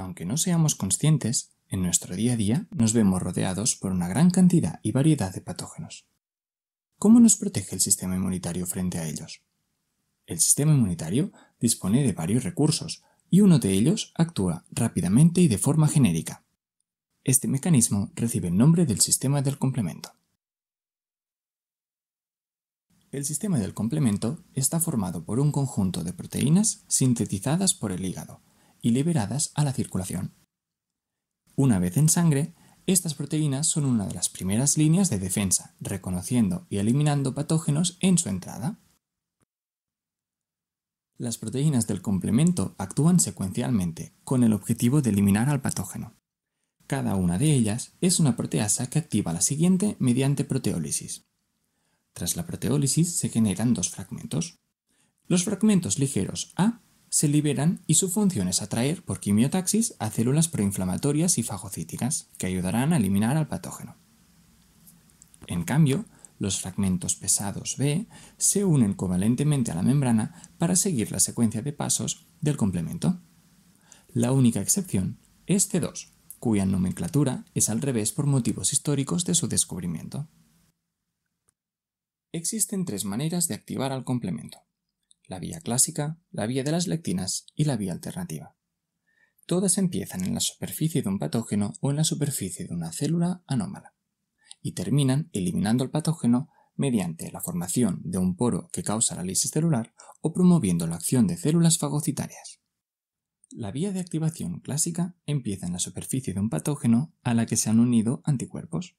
Aunque no seamos conscientes, en nuestro día a día nos vemos rodeados por una gran cantidad y variedad de patógenos. ¿Cómo nos protege el sistema inmunitario frente a ellos? El sistema inmunitario dispone de varios recursos y uno de ellos actúa rápidamente y de forma genérica. Este mecanismo recibe el nombre del sistema del complemento. El sistema del complemento está formado por un conjunto de proteínas sintetizadas por el hígado, y liberadas a la circulación. Una vez en sangre, estas proteínas son una de las primeras líneas de defensa, reconociendo y eliminando patógenos en su entrada. Las proteínas del complemento actúan secuencialmente, con el objetivo de eliminar al patógeno. Cada una de ellas es una proteasa que activa la siguiente mediante proteólisis. Tras la proteólisis se generan dos fragmentos. Los fragmentos ligeros A se liberan y su función es atraer por quimiotaxis a células proinflamatorias y fagocíticas que ayudarán a eliminar al patógeno. En cambio, los fragmentos pesados B se unen covalentemente a la membrana para seguir la secuencia de pasos del complemento. La única excepción es C2, cuya nomenclatura es al revés por motivos históricos de su descubrimiento. Existen tres maneras de activar al complemento la vía clásica, la vía de las lectinas y la vía alternativa. Todas empiezan en la superficie de un patógeno o en la superficie de una célula anómala y terminan eliminando el patógeno mediante la formación de un poro que causa la lisis celular o promoviendo la acción de células fagocitarias. La vía de activación clásica empieza en la superficie de un patógeno a la que se han unido anticuerpos.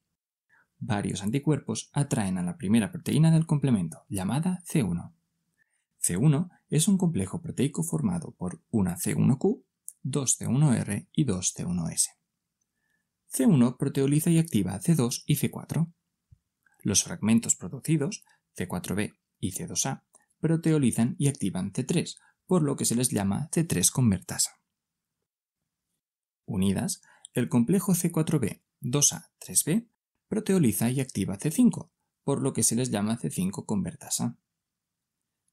Varios anticuerpos atraen a la primera proteína del complemento, llamada C1, C1 es un complejo proteico formado por una C1Q, 2C1R y 2C1S. C1 proteoliza y activa C2 y C4. Los fragmentos producidos, C4B y C2A, proteolizan y activan C3, por lo que se les llama C3 convertasa. Unidas, el complejo C4B, 2A, 3B, proteoliza y activa C5, por lo que se les llama C5 convertasa.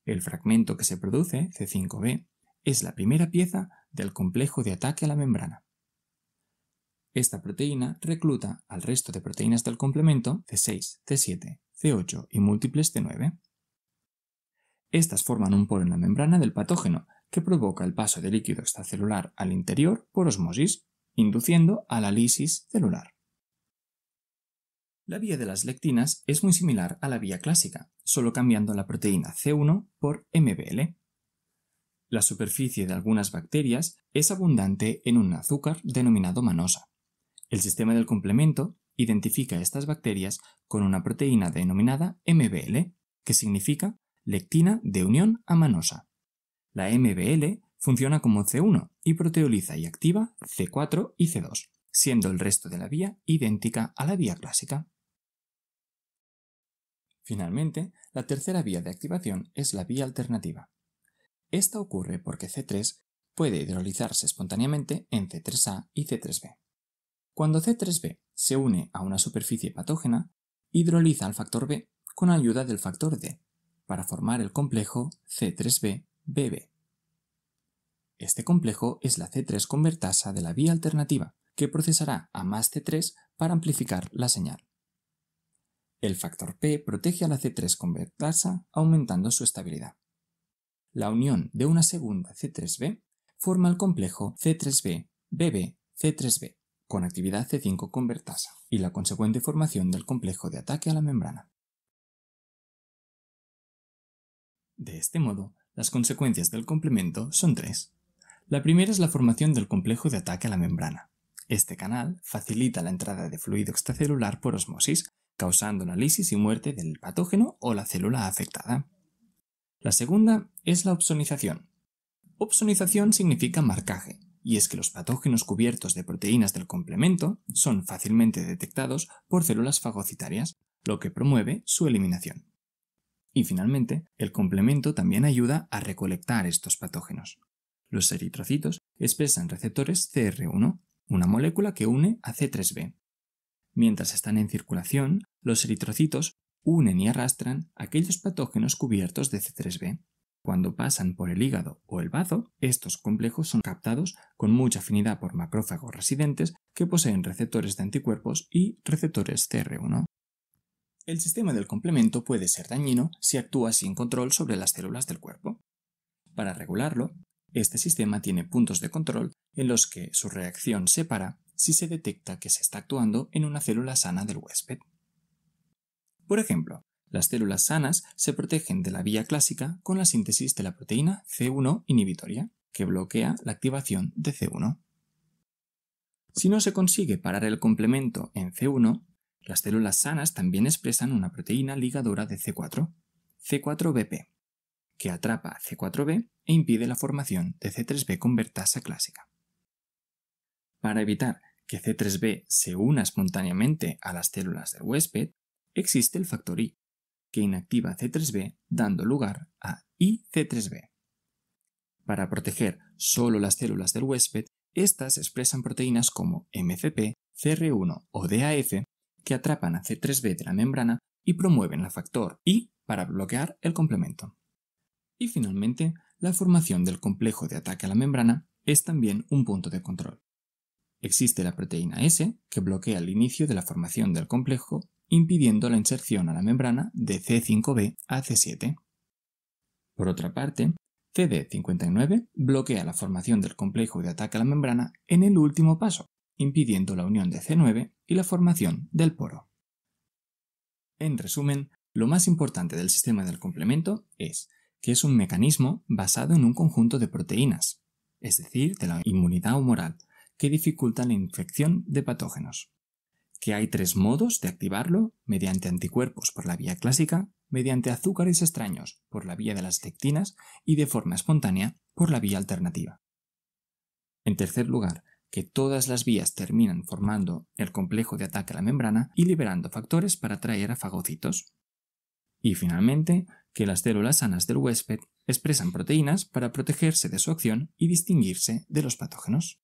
El fragmento que se produce, C5b, es la primera pieza del complejo de ataque a la membrana. Esta proteína recluta al resto de proteínas del complemento C6, C7, C8 y múltiples C9. Estas forman un poro en la membrana del patógeno que provoca el paso de líquido extracelular al interior por osmosis, induciendo a la lisis celular. La vía de las lectinas es muy similar a la vía clásica, solo cambiando la proteína C1 por MBL. La superficie de algunas bacterias es abundante en un azúcar denominado manosa. El sistema del complemento identifica estas bacterias con una proteína denominada MBL, que significa lectina de unión a manosa. La MBL funciona como C1 y proteoliza y activa C4 y C2, siendo el resto de la vía idéntica a la vía clásica. Finalmente, la tercera vía de activación es la vía alternativa. Esta ocurre porque C3 puede hidrolizarse espontáneamente en C3A y C3B. Cuando C3B se une a una superficie patógena, hidroliza al factor B con ayuda del factor D para formar el complejo C3B-BB. Este complejo es la C3 convertasa de la vía alternativa, que procesará a más C3 para amplificar la señal. El factor P protege a la C3 convertasa aumentando su estabilidad. La unión de una segunda C3B forma el complejo C3B, BB, C3B, con actividad C5 convertasa y la consecuente formación del complejo de ataque a la membrana. De este modo, las consecuencias del complemento son tres. La primera es la formación del complejo de ataque a la membrana. Este canal facilita la entrada de fluido extracelular por osmosis causando la lisis y muerte del patógeno o la célula afectada. La segunda es la opsonización. Opsonización significa marcaje, y es que los patógenos cubiertos de proteínas del complemento son fácilmente detectados por células fagocitarias, lo que promueve su eliminación. Y finalmente, el complemento también ayuda a recolectar estos patógenos. Los eritrocitos expresan receptores CR1, una molécula que une a C3b, Mientras están en circulación, los eritrocitos unen y arrastran aquellos patógenos cubiertos de C3b. Cuando pasan por el hígado o el bazo, estos complejos son captados con mucha afinidad por macrófagos residentes que poseen receptores de anticuerpos y receptores CR1. El sistema del complemento puede ser dañino si actúa sin control sobre las células del cuerpo. Para regularlo, este sistema tiene puntos de control en los que su reacción separa si se detecta que se está actuando en una célula sana del huésped. Por ejemplo, las células sanas se protegen de la vía clásica con la síntesis de la proteína C1 inhibitoria, que bloquea la activación de C1. Si no se consigue parar el complemento en C1, las células sanas también expresan una proteína ligadora de C4, C4BP, que atrapa C4B e impide la formación de C3B vertasa clásica. Para evitar que C3b se una espontáneamente a las células del huésped, existe el factor I, que inactiva C3b dando lugar a IC3b. Para proteger solo las células del huésped, estas expresan proteínas como MCP, CR1 o DAF que atrapan a C3b de la membrana y promueven el factor I para bloquear el complemento. Y finalmente, la formación del complejo de ataque a la membrana es también un punto de control. Existe la proteína S, que bloquea el inicio de la formación del complejo, impidiendo la inserción a la membrana de C5b a C7. Por otra parte, CD59 bloquea la formación del complejo de ataque a la membrana en el último paso, impidiendo la unión de C9 y la formación del poro. En resumen, lo más importante del sistema del complemento es que es un mecanismo basado en un conjunto de proteínas, es decir, de la inmunidad humoral, que dificultan la infección de patógenos. Que hay tres modos de activarlo, mediante anticuerpos por la vía clásica, mediante azúcares extraños por la vía de las lectinas y de forma espontánea por la vía alternativa. En tercer lugar, que todas las vías terminan formando el complejo de ataque a la membrana y liberando factores para atraer a fagocitos. Y finalmente, que las células sanas del huésped expresan proteínas para protegerse de su acción y distinguirse de los patógenos.